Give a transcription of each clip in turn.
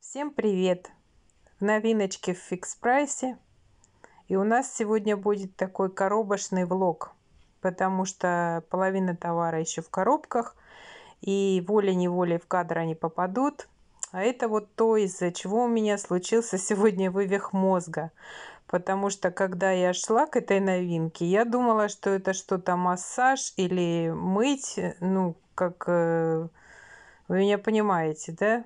Всем привет! В новиночке в фикс прайсе. И у нас сегодня будет такой коробочный влог, потому что половина товара еще в коробках, и волей-неволей в кадр они попадут. А это вот то, из-за чего у меня случился сегодня вывих мозга. Потому что, когда я шла к этой новинке, я думала, что это что-то массаж или мыть, ну, как... Э, вы меня понимаете, да?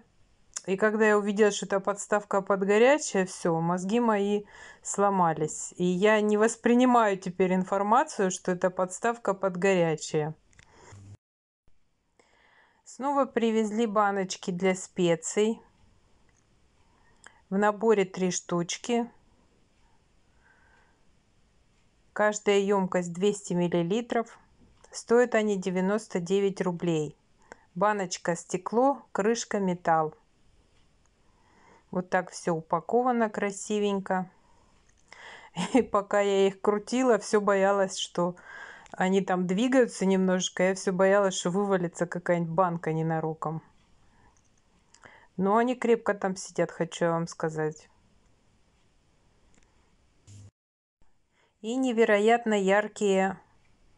И когда я увидела, что это подставка под горячее, все, мозги мои сломались. И я не воспринимаю теперь информацию, что это подставка под горячее. Снова привезли баночки для специй. В наборе три штучки. Каждая емкость 200 мл. Стоят они 99 рублей. Баночка стекло, крышка металл. Вот так все упаковано красивенько. И пока я их крутила, все боялась, что они там двигаются немножко, Я все боялась, что вывалится какая-нибудь банка ненароком. Но они крепко там сидят, хочу вам сказать. И невероятно яркие,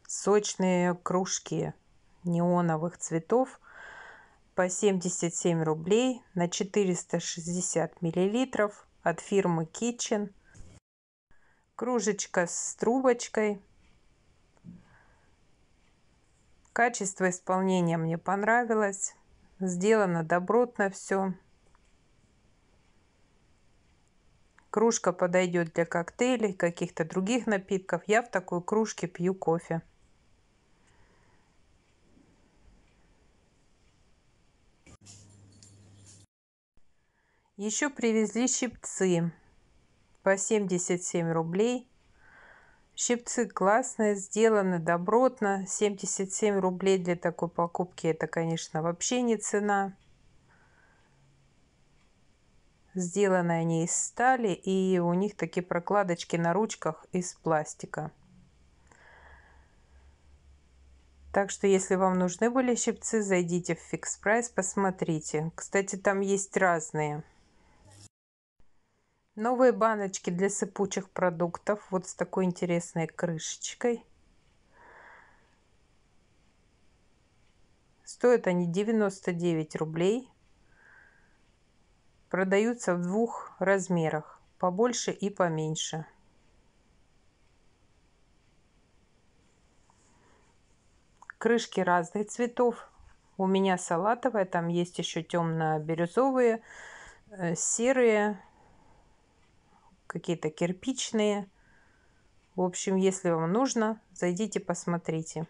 сочные кружки неоновых цветов по 77 рублей на 460 миллилитров от фирмы Kitchen. Кружечка с трубочкой. Качество исполнения мне понравилось. Сделано добротно все. Кружка подойдет для коктейлей, каких-то других напитков. Я в такой кружке пью кофе. еще привезли щипцы по 77 рублей. Щипцы классные, сделаны добротно. 77 рублей для такой покупки это, конечно, вообще не цена. Сделаны они из стали и у них такие прокладочки на ручках из пластика. Так что, если вам нужны были щипцы, зайдите в фикс прайс, посмотрите. Кстати, там есть разные новые баночки для сыпучих продуктов вот с такой интересной крышечкой стоят они 99 рублей продаются в двух размерах побольше и поменьше крышки разных цветов у меня салатовая там есть еще темно-бирюзовые э, серые какие-то кирпичные. В общем, если вам нужно, зайдите посмотрите.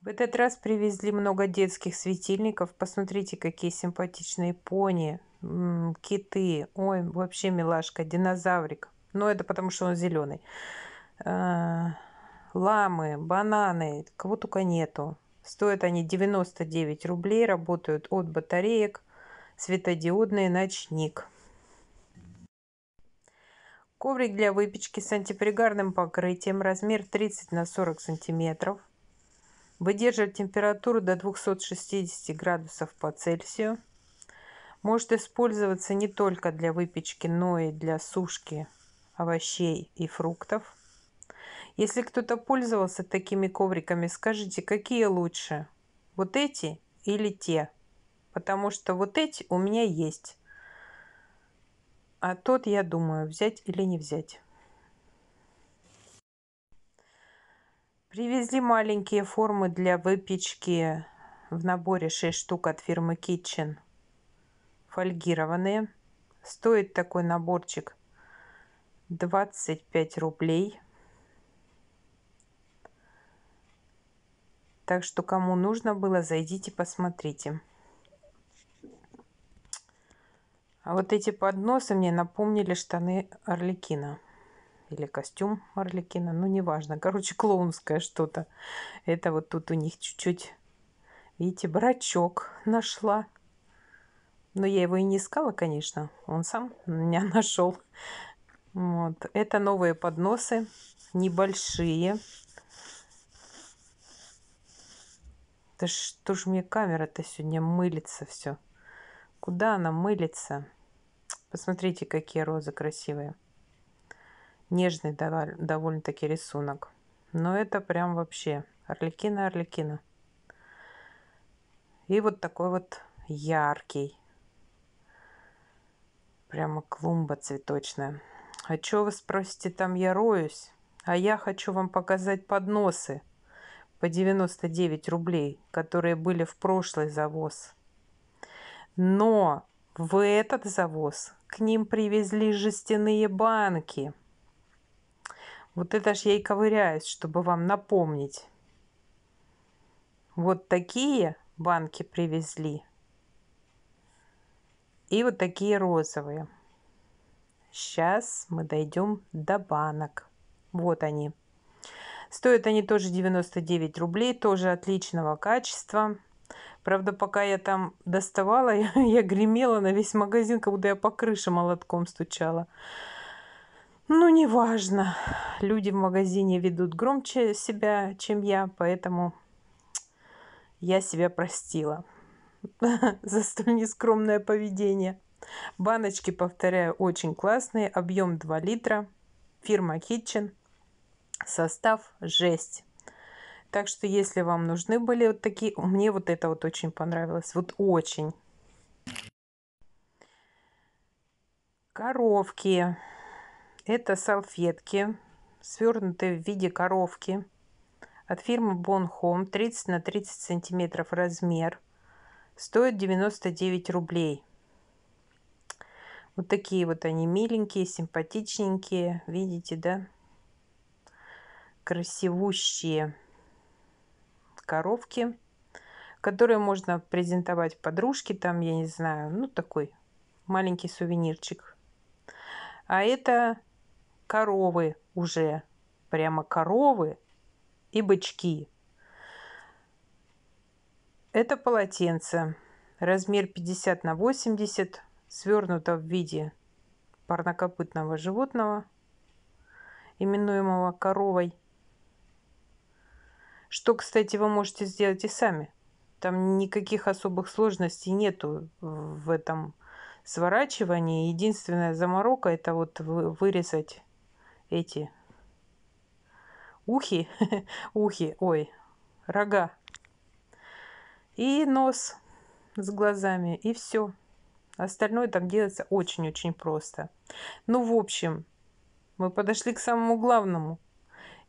В этот раз привезли много детских светильников. Посмотрите, какие симпатичные пони, киты. Ой, вообще милашка, динозаврик. Но это потому, что он зеленый. Э, ламы, бананы, кого только нету. Стоят они 99 рублей, работают от батареек, светодиодный ночник. Коврик для выпечки с антипригарным покрытием, размер 30 на 40 сантиметров. Выдерживает температуру до 260 градусов по Цельсию. Может использоваться не только для выпечки, но и для сушки овощей и фруктов. Если кто-то пользовался такими ковриками, скажите, какие лучше? Вот эти или те? Потому что вот эти у меня есть. А тот я думаю, взять или не взять. Привезли маленькие формы для выпечки в наборе 6 штук от фирмы Kitchen. Фольгированные. Стоит такой наборчик 25 рублей. Так что кому нужно было, зайдите посмотрите. А вот эти подносы мне напомнили штаны Орликина. Или костюм Орликина, ну неважно. Короче, клоунское что-то. Это вот тут у них чуть-чуть, видите, брачок нашла. Но я его и не искала, конечно. Он сам меня нашел. Вот. Это новые подносы. Небольшие. Да что ж мне камера-то сегодня мылится все. Куда она мылится? Посмотрите, какие розы красивые. Нежный довольно-таки рисунок. Но это прям вообще орликина, орликина. И вот такой вот яркий. Прямо клумба цветочная. А что вы спросите, там я роюсь? А я хочу вам показать подносы по 99 рублей, которые были в прошлый завоз. Но в этот завоз к ним привезли жестяные банки. Вот это ж я и ковыряюсь, чтобы вам напомнить. Вот такие банки привезли. И вот такие розовые. Сейчас мы дойдем до банок. Вот они. Стоят они тоже 99 рублей, тоже отличного качества. Правда, пока я там доставала, я, я гремела на весь магазин, как будто я по крыше молотком стучала. Ну, неважно. Люди в магазине ведут громче себя, чем я, поэтому я себя простила за столь нескромное поведение. Баночки, повторяю, очень классные. Объем 2 литра. Фирма Kitchen. Состав жесть. Так что, если вам нужны были вот такие, мне вот это вот очень понравилось, вот очень. Коровки. Это салфетки, свернутые в виде коровки от фирмы Bon Home, 30 на 30 сантиметров размер. Стоит 99 рублей. Вот такие вот они миленькие, симпатичненькие. Видите, да? Красивущие коровки, которые можно презентовать подружке, там, я не знаю, ну, такой маленький сувенирчик. А это коровы уже, прямо коровы и бычки. Это полотенце, размер 50 на 80, свернуто в виде парнокопытного животного, именуемого коровой – что, кстати, вы можете сделать и сами. Там никаких особых сложностей нету в этом сворачивании. Единственная заморока – это вот вырезать эти ухи, ухи, ой, рога и нос с глазами, и все. Остальное там делается очень-очень просто. Ну, в общем, мы подошли к самому главному –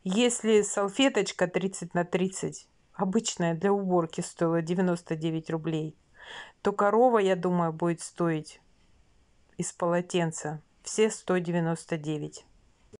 если салфеточка 30 на 30, обычная для уборки, стоила 99 рублей, то корова, я думаю, будет стоить из полотенца все 199.